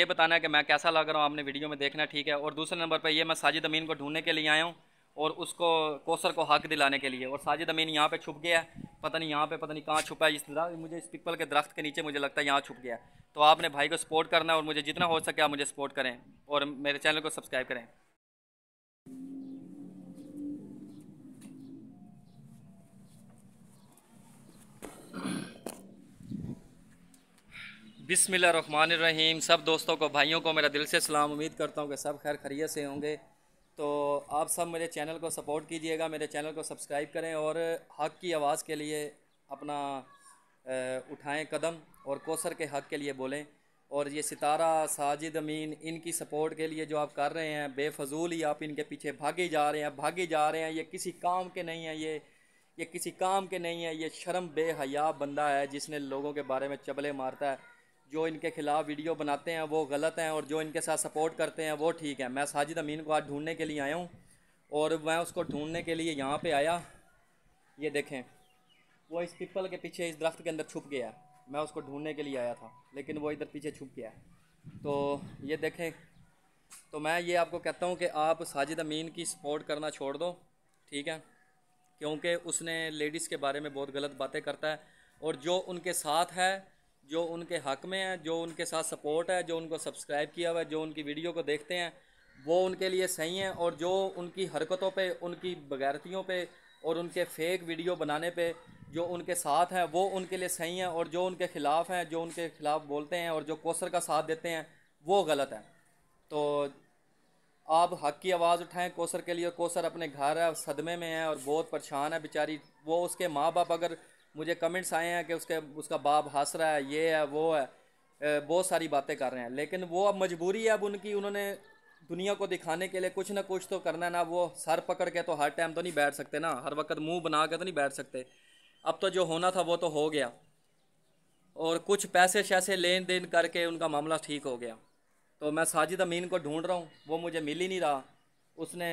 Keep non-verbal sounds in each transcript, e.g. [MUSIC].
ये बताना है कि मैं कैसा लग रहा हूँ आपने वीडियो में देखना ठीक है और दूसरे नंबर पर यह मैं साजिद अमीन को ढूंढने के लिए आया हूँ और उसको कोसर को हक दिलाने के लिए और साजिद अमीन यहाँ पे छुप गया है पता नहीं यहाँ पे पता नहीं कहाँ छुपा है इस तरह मुझे इस पिपल के दरख्त के नीचे मुझे लगता है यहाँ छुप गया है तो आपने भाई को सपोर्ट करना है और मुझे जितना हो सके आप मुझे सपोर्ट करें और मेरे चैनल को सब्सक्राइब करें रहीम सब दोस्तों को भाइयों को मेरा दिल से सलाम उम्मीद करता हूँ कि सब खैर खरीत से होंगे तो आप सब मेरे चैनल को सपोर्ट कीजिएगा मेरे चैनल को सब्सक्राइब करें और हक की आवाज़ के लिए अपना उठाएं कदम और कोसर के हक के लिए बोलें और ये सितारा साजिद अमीन इनकी सपोर्ट के लिए जो आप कर रहे हैं बेफजूल ही आप इनके पीछे भागे जा रहे हैं भागे जा रहे हैं ये किसी काम के नहीं हैं ये ये किसी काम के नहीं है ये शर्म बेहया बंदा है जिसने लोगों के बारे में चबले मारता है जो इनके खिलाफ वीडियो बनाते हैं वो गलत हैं और जो इनके साथ सपोर्ट करते हैं वो ठीक है मैं साजिद अमीन को आज ढूंढने के लिए आया हूँ और मैं उसको ढूंढने के लिए यहाँ पे आया ये देखें वो इस पिपल के पीछे इस दरख्त के अंदर छुप गया मैं उसको ढूंढने के लिए आया था लेकिन वो इधर पीछे छुप गया तो ये देखें तो मैं ये आपको कहता हूँ कि आप साजिद अमीन की सपोर्ट करना छोड़ दो ठीक है क्योंकि उसने लेडीज़ के बारे में बहुत गलत बातें करता है और जो उनके साथ है जो उनके हक में है जो उनके साथ सपोर्ट है जो उनको सब्सक्राइब किया हुआ है जो उनकी वीडियो को देखते हैं वो उनके लिए सही हैं और जो उनकी हरकतों पे उनकी बगैरतियों पे और उनके फेक वीडियो बनाने पे जो उनके साथ हैं वो उनके लिए सही हैं और जो उनके ख़िलाफ़ हैं जो उनके ख़िलाफ़ बोलते हैं और जो कोसर का साथ देते हैं वो गलत है तो आप हक की आवाज़ उठाएं कोसर के लिए कोसर अपने घर है सदमे में है और बहुत परेशान है बेचारी वो उसके माँ बाप अगर मुझे कमेंट्स आए हैं कि उसके उसका बाप हंस रहा है ये है वो है बहुत सारी बातें कर रहे हैं लेकिन वो अब मजबूरी है अब उनकी उन्होंने दुनिया को दिखाने के लिए कुछ ना कुछ तो करना है ना वो सर पकड़ के तो हर टाइम तो नहीं बैठ सकते ना हर वक्त मुंह बना के तो नहीं बैठ सकते अब तो जो होना था वो तो हो गया और कुछ पैसे शैसे लेन देन करके उनका मामला ठीक हो गया तो मैं साजिद अमीन को ढूंढ रहा हूँ वो मुझे मिल ही नहीं रहा उसने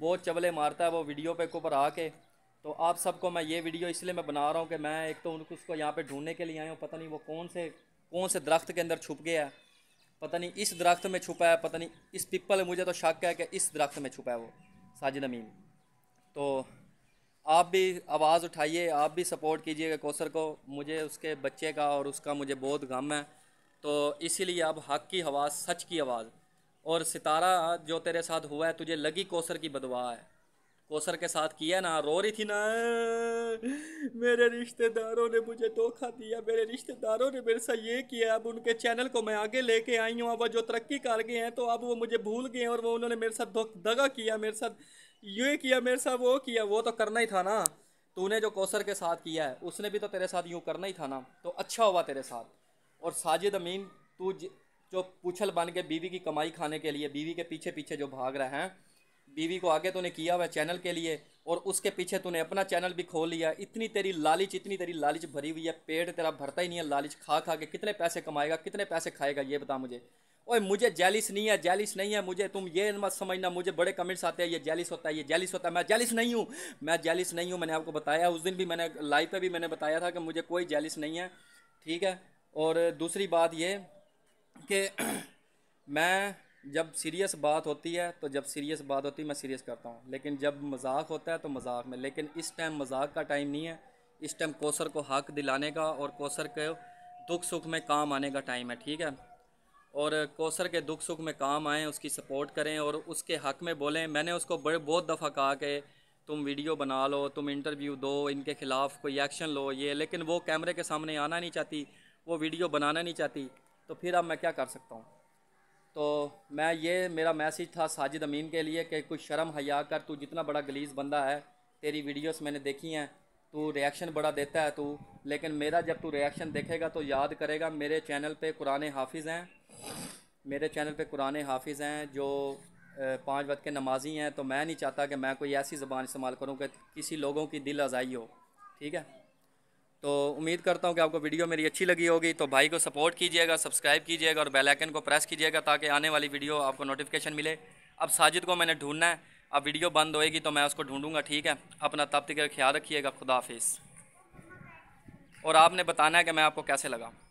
बहुत चबले मारता है वो वीडियो पे ऊपर आके तो आप सबको मैं ये वीडियो इसलिए मैं बना रहा हूँ कि मैं एक तो उनको उसको यहाँ पे ढूंढने के लिए आया हूँ पता नहीं वो कौन से कौन से दरख्त के अंदर छुप गया है पता नहीं इस दरख्त में छुपा है पता नहीं इस पिपल मुझे तो शक है कि इस दरख्त में छुपा है वो साजिद अमीन तो आप भी आवाज़ उठाइए आप भी सपोर्ट कीजिएगा कौसर को मुझे उसके बच्चे का और उसका मुझे बहुत गम है तो इसीलिए अब हक की आवाज़ सच की आवाज़ और सितारा जो तेरे साथ हुआ है तुझे लगी कौसर की बदवा है कोसर के साथ किया ना रो रही थी ना मेरे रिश्तेदारों ने मुझे धोखा दिया मेरे रिश्तेदारों ने मेरे साथ ये किया अब उनके चैनल को मैं आगे लेके आई हूँ अब जो तरक्की कर गए हैं तो अब वो मुझे भूल गए और वो उन्होंने मेरे साथ दगा किया मेरे साथ ये किया मेरे साथ वो किया वो तो करना ही था ना तूने जो कौसर के साथ किया है उसने भी तो तेरे साथ यूँ करना ही था ना तो अच्छा हुआ तेरे साथ और साजिद अमीन तू जो पूछल बन के बीवी की कमाई खाने के लिए बीवी के पीछे पीछे जो भाग रहे हैं बीवी को आगे तूने किया हुआ चैनल के लिए और उसके पीछे तूने अपना चैनल भी खोल लिया इतनी तेरी लालच इतनी तेरी लालच भरी हुई है पेट तेरा भरता ही नहीं है लालच खा खा के कितने पैसे कमाएगा कितने पैसे खाएगा ये बता मुझे ओए मुझे जैलिस नहीं है जेलिस नहीं है मुझे तुम ये मत समझना मुझे बड़े कमेंट्स आते हैं ये जेलिस होता है ये जैलिस होता है मैं जैलिस नहीं हूँ मैं जैलिस नहीं हूँ मैंने आपको बताया उस दिन भी मैंने लाइव पर भी मैंने बताया था कि मुझे कोई जैलिस नहीं है ठीक है और दूसरी बात ये कि [CLEARS THROAT] मैं जब सीरियस बात होती है तो जब सीरियस बात होती है मैं सीरियस करता हूँ लेकिन जब मजाक होता है तो मजाक में लेकिन इस टाइम मजाक का टाइम नहीं है इस टाइम कोसर को हक दिलाने का और कोसर के दुख सुख में काम आने का टाइम है ठीक है और कोसर के दुख सुख में काम आएँ उसकी सपोर्ट करें और उसके हक़ में बोलें मैंने उसको बड़े बहुत दफ़ा कहा कि तुम वीडियो बना लो तुम इंटरव्यू दो इनके ख़िलाफ़ कोई एक्शन लो ये लेकिन वो कैमरे के सामने आना नहीं चाहती वो वीडियो बनाना नहीं चाहती तो फिर अब मैं क्या कर सकता हूँ तो मैं ये मेरा मैसेज था साजिद अमीन के लिए कि कुछ शर्म हया कर तू जितना बड़ा गलीज बंदा है तेरी वीडियोस मैंने देखी हैं तू रिएक्शन बड़ा देता है तू लेकिन मेरा जब तू रिएक्शन देखेगा तो याद करेगा मेरे चैनल पे कुरान हाफिज़ हैं मेरे चैनल पे कुरान हाफिज़ हैं जो पाँच वक्त के नमाजी हैं तो मैं नहीं चाहता कि मैं कोई ऐसी ज़बान इस्तेमाल करूँ कि किसी लोगों की दिल आज़ाई हो ठीक है तो उम्मीद करता हूँ कि आपको वीडियो मेरी अच्छी लगी होगी तो भाई को सपोर्ट कीजिएगा सब्सक्राइब कीजिएगा और बेल आइकन को प्रेस कीजिएगा ताकि आने वाली वीडियो आपको नोटिफिकेशन मिले अब साजिद को मैंने ढूंढना है अब वीडियो बंद होएगी तो मैं उसको ढूंढूंगा ठीक है अपना तब तक ख्याल रखिएगा खुदा हाफिज़ और आपने बताना है कि मैं आपको कैसे लगा